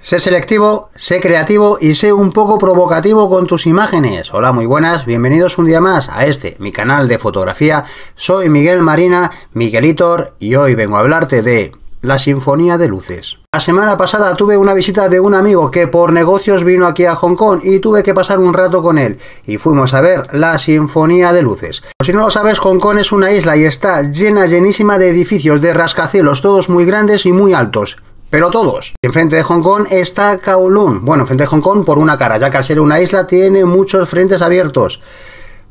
Sé selectivo, sé creativo y sé un poco provocativo con tus imágenes. Hola, muy buenas, bienvenidos un día más a este, mi canal de fotografía. Soy Miguel Marina, Miguelitor, y hoy vengo a hablarte de la Sinfonía de Luces. La semana pasada tuve una visita de un amigo que por negocios vino aquí a Hong Kong y tuve que pasar un rato con él y fuimos a ver la Sinfonía de Luces. Por si no lo sabes, Hong Kong es una isla y está llena, llenísima de edificios, de rascacielos, todos muy grandes y muy altos pero todos. Enfrente de Hong Kong está Kowloon. Bueno, frente de Hong Kong por una cara, ya que al ser una isla tiene muchos frentes abiertos.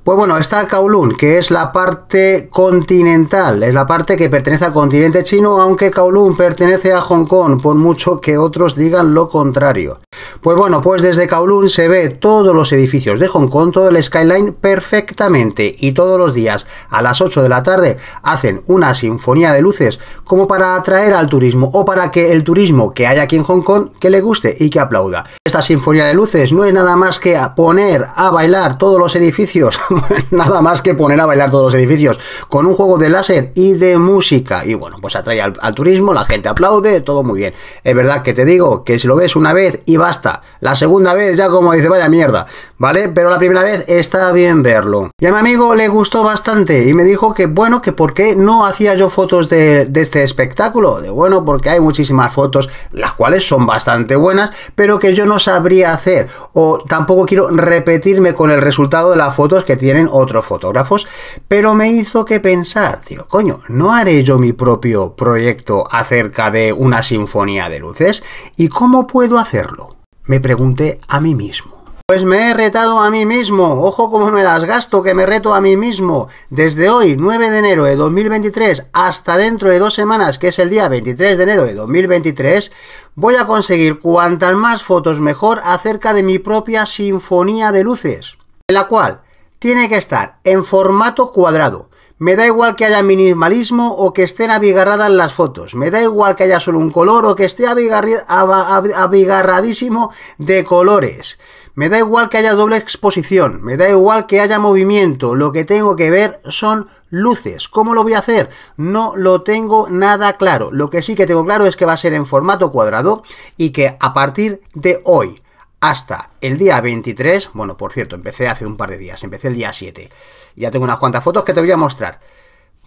Pues bueno, está Kowloon, que es la parte continental, es la parte que pertenece al continente chino, aunque Kowloon pertenece a Hong Kong, por mucho que otros digan lo contrario. Pues bueno, pues desde Kowloon se ve todos los edificios de Hong Kong, todo el skyline perfectamente y todos los días a las 8 de la tarde hacen una sinfonía de luces como para atraer al turismo o para que el turismo que hay aquí en Hong Kong que le guste y que aplauda. Esta sinfonía de luces no es nada más que poner a bailar todos los edificios, nada más que poner a bailar todos los edificios con un juego de láser y de música y bueno, pues atrae al turismo, la gente aplaude, todo muy bien. Es verdad que te digo que si lo ves una vez y basta la segunda vez ya como dice, vaya mierda, ¿vale? Pero la primera vez está bien verlo. Y a mi amigo le gustó bastante y me dijo que bueno, que por qué no hacía yo fotos de, de este espectáculo. De bueno, porque hay muchísimas fotos, las cuales son bastante buenas, pero que yo no sabría hacer. O tampoco quiero repetirme con el resultado de las fotos que tienen otros fotógrafos. Pero me hizo que pensar, tío, coño, ¿no haré yo mi propio proyecto acerca de una sinfonía de luces? ¿Y cómo puedo hacerlo? me pregunté a mí mismo. Pues me he retado a mí mismo, ojo como me las gasto, que me reto a mí mismo. Desde hoy, 9 de enero de 2023, hasta dentro de dos semanas, que es el día 23 de enero de 2023, voy a conseguir cuantas más fotos mejor acerca de mi propia sinfonía de luces, la cual tiene que estar en formato cuadrado, me da igual que haya minimalismo o que estén abigarradas las fotos. Me da igual que haya solo un color o que esté abigarradísimo de colores. Me da igual que haya doble exposición. Me da igual que haya movimiento. Lo que tengo que ver son luces. ¿Cómo lo voy a hacer? No lo tengo nada claro. Lo que sí que tengo claro es que va a ser en formato cuadrado y que a partir de hoy hasta el día 23. Bueno, por cierto, empecé hace un par de días, empecé el día 7. Ya tengo unas cuantas fotos que te voy a mostrar.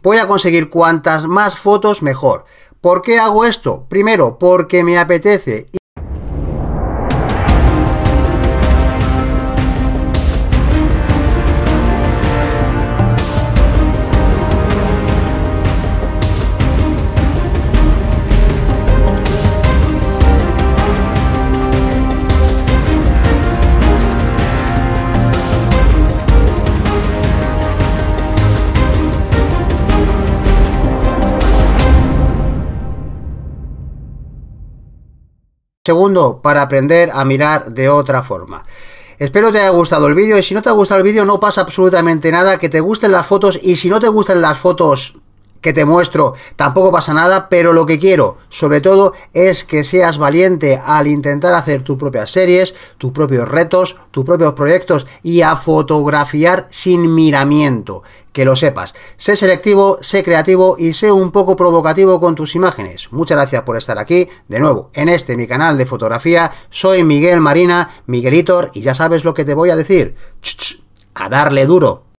Voy a conseguir cuantas más fotos mejor. ¿Por qué hago esto? Primero, porque me apetece. Segundo, para aprender a mirar de otra forma. Espero te haya gustado el vídeo y si no te ha gustado el vídeo no pasa absolutamente nada, que te gusten las fotos y si no te gustan las fotos que te muestro, tampoco pasa nada, pero lo que quiero, sobre todo, es que seas valiente al intentar hacer tus propias series, tus propios retos, tus propios proyectos y a fotografiar sin miramiento. Que lo sepas. Sé selectivo, sé creativo y sé un poco provocativo con tus imágenes. Muchas gracias por estar aquí. De nuevo, en este mi canal de fotografía, soy Miguel Marina, Miguelitor, y ya sabes lo que te voy a decir. a darle duro.